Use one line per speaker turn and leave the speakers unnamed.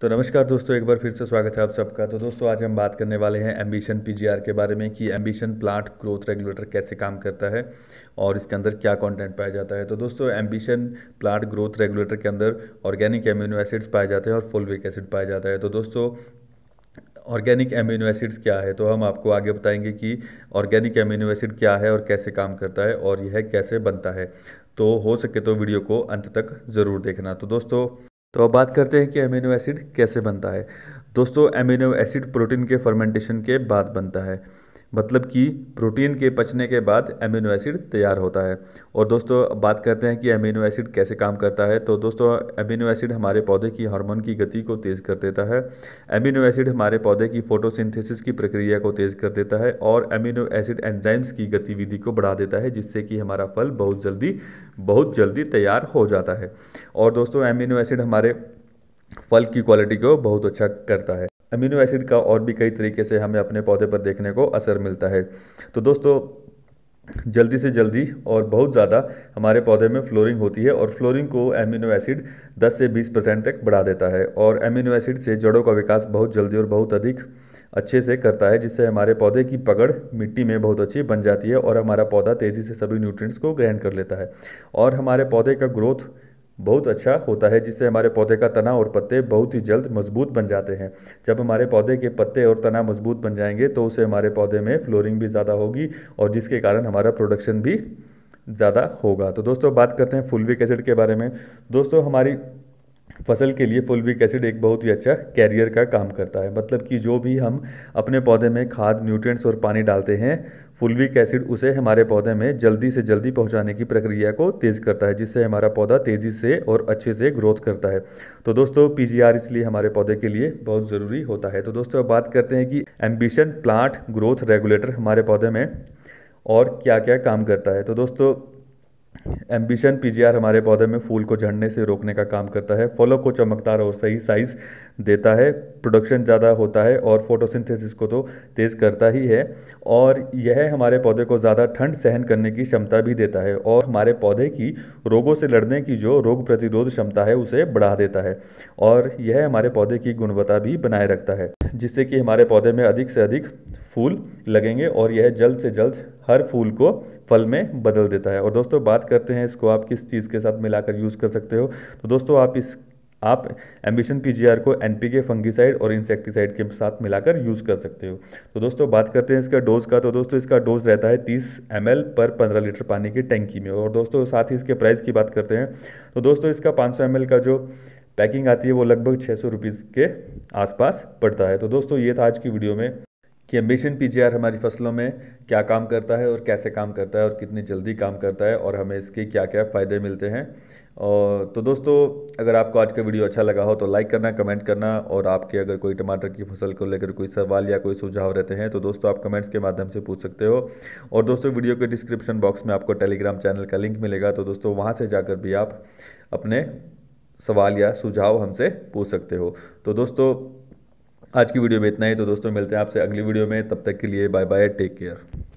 तो नमस्कार दोस्तों एक बार फिर से स्वागत है आप सबका तो दोस्तों आज हम बात करने वाले हैं एम्बिशन पीजीआर के बारे में कि एम्बिशन प्लांट ग्रोथ रेगुलेटर कैसे काम करता है और इसके अंदर क्या कंटेंट पाया जाता है तो दोस्तों एम्बिशन प्लांट ग्रोथ रेगुलेटर के अंदर ऑर्गेनिक एम्यूनो एसिड्स पाए जाते हैं और फोलविक एसिड पाया जाता है तो दोस्तों ऑर्गेनिक एम्यूनो एसिड्स क्या है तो हम आपको आगे बताएंगे कि ऑर्गेनिक एम्यूनो एसिड क्या है और कैसे काम करता है और यह कैसे बनता है तो हो सके तो वीडियो को अंत तक ज़रूर देखना तो दोस्तों तो अब बात करते हैं कि अमीनो एसिड कैसे बनता है दोस्तों अमीनो एसिड प्रोटीन के फर्मेंटेशन के बाद बनता है मतलब कि प्रोटीन के पचने के बाद एमिनो एसिड तैयार होता है और दोस्तों बात करते हैं कि अमीनो एसिड कैसे काम करता है तो दोस्तों एमिनो एसिड हमारे पौधे की हार्मोन की गति को तेज़ कर देता है एमिनो एसिड हमारे पौधे की फोटोसिंथेसिस की प्रक्रिया को तेज़ कर देता है और अमीनो एसिड एंजाइम्स की गतिविधि को बढ़ा देता है जिससे कि हमारा फल बहुत जल्दी बहुत जल्दी तैयार हो जाता है और दोस्तों एमिनो एसिड हमारे फल की क्वालिटी को बहुत अच्छा करता है अमीनो एसिड का और भी कई तरीके से हमें अपने पौधे पर देखने को असर मिलता है तो दोस्तों जल्दी से जल्दी और बहुत ज़्यादा हमारे पौधे में फ्लोरिंग होती है और फ्लोरिंग को एमिनो एसिड 10 से 20 परसेंट तक बढ़ा देता है और एमिनो एसिड से जड़ों का विकास बहुत जल्दी और बहुत अधिक अच्छे से करता है जिससे हमारे पौधे की पकड़ मिट्टी में बहुत अच्छी बन जाती है और हमारा पौधा तेज़ी से सभी न्यूट्रिएंट्स को ग्रहण कर लेता है और हमारे पौधे का ग्रोथ बहुत अच्छा होता है जिससे हमारे पौधे का तना और पत्ते बहुत ही जल्द मजबूत बन जाते हैं जब हमारे पौधे के पत्ते और तना मजबूत बन जाएंगे तो उससे हमारे पौधे में फ्लोरिंग भी ज़्यादा होगी और जिसके कारण हमारा प्रोडक्शन भी ज़्यादा होगा तो दोस्तों बात करते हैं फुलविक एसिड के बारे में दोस्तों हमारी फसल के लिए फुलविक एसिड एक बहुत ही अच्छा कैरियर का काम करता है मतलब कि जो भी हम अपने पौधे में खाद न्यूट्रिएंट्स और पानी डालते हैं फुलविक एसिड उसे हमारे पौधे में जल्दी से जल्दी पहुंचाने की प्रक्रिया को तेज़ करता है जिससे हमारा पौधा तेज़ी से और अच्छे से ग्रोथ करता है तो दोस्तों पी इसलिए हमारे पौधे के लिए बहुत ज़रूरी होता है तो दोस्तों अब बात करते हैं कि एम्बिशन प्लांट ग्रोथ रेगुलेटर हमारे पौधे में और क्या क्या काम करता है तो दोस्तों एम्बिशन पीजीआर हमारे पौधे में फूल को झड़ने से रोकने का काम करता है फलों को चमकदार और सही साइज देता है प्रोडक्शन ज़्यादा होता है और फोटोसिंथेसिस को तो तेज़ करता ही है और यह हमारे पौधे को ज़्यादा ठंड सहन करने की क्षमता भी देता है और हमारे पौधे की रोगों से लड़ने की जो रोग प्रतिरोध क्षमता है उसे बढ़ा देता है और यह हमारे पौधे की गुणवत्ता भी बनाए रखता है जिससे कि हमारे पौधे में अधिक से अधिक फूल लगेंगे और यह जल्द से जल्द हर फूल को फल में बदल देता है और दोस्तों बात करते हैं हैं इसको आप किस चीज़ के साथ मिलाकर यूज़ कर सकते हो तो दोस्तों आप इस आप एम्बिशन पीजीआर को के फंगिसाइड और इंसेक्टिसाइड के साथ मिलाकर यूज़ कर सकते हो तो दोस्तों बात करते हैं इसका डोज का तो दोस्तों इसका डोज रहता है 30 एम पर 15 लीटर पानी की टैंकी में और दोस्तों साथ ही इसके प्राइस की बात करते हैं तो दोस्तों इसका 500 सौ का जो पैकिंग आती है वो लगभग छः सौ के आसपास पड़ता है तो दोस्तों ये था आज की वीडियो में कि एम्बिशन पी हमारी फसलों में क्या काम करता है और कैसे काम करता है और कितनी जल्दी काम करता है और हमें इसके क्या क्या फ़ायदे मिलते हैं और तो दोस्तों अगर आपको आज का वीडियो अच्छा लगा हो तो लाइक करना कमेंट करना और आपके अगर कोई टमाटर की फसल को लेकर कोई सवाल या कोई सुझाव रहते हैं तो दोस्तों आप कमेंट्स के माध्यम से पूछ सकते हो और दोस्तों वीडियो के डिस्क्रिप्शन बॉक्स में आपको टेलीग्राम चैनल का लिंक मिलेगा तो दोस्तों वहाँ से जाकर भी आप अपने सवाल या सुझाव हमसे पूछ सकते हो तो दोस्तों आज की वीडियो में इतना ही तो दोस्तों मिलते हैं आपसे अगली वीडियो में तब तक के लिए बाय बाय टेक केयर